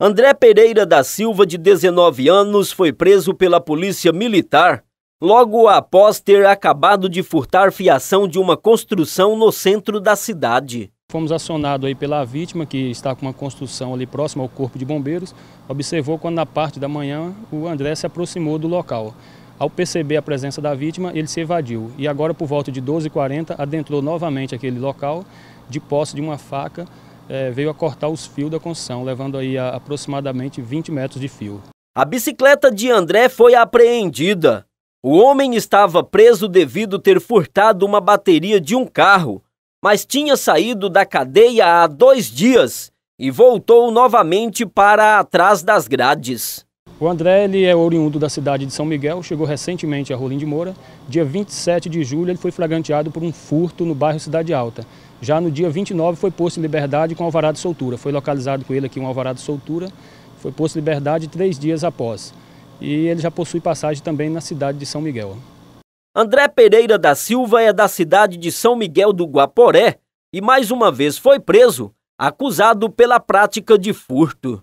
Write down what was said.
André Pereira da Silva, de 19 anos, foi preso pela Polícia Militar logo após ter acabado de furtar fiação de uma construção no centro da cidade. Fomos acionados aí pela vítima, que está com uma construção ali próxima ao corpo de bombeiros, observou quando na parte da manhã o André se aproximou do local. Ao perceber a presença da vítima, ele se evadiu e agora por volta de 12h40 adentrou novamente aquele local de posse de uma faca é, veio a cortar os fios da construção, levando aí aproximadamente 20 metros de fio. A bicicleta de André foi apreendida. O homem estava preso devido ter furtado uma bateria de um carro, mas tinha saído da cadeia há dois dias e voltou novamente para atrás das grades. O André ele é oriundo da cidade de São Miguel, chegou recentemente a Rolim de Moura. Dia 27 de julho ele foi flagranteado por um furto no bairro Cidade Alta. Já no dia 29 foi posto em liberdade com alvará de soltura. Foi localizado com ele aqui um alvará de soltura. Foi posto em liberdade três dias após. E ele já possui passagem também na cidade de São Miguel. André Pereira da Silva é da cidade de São Miguel do Guaporé e mais uma vez foi preso, acusado pela prática de furto.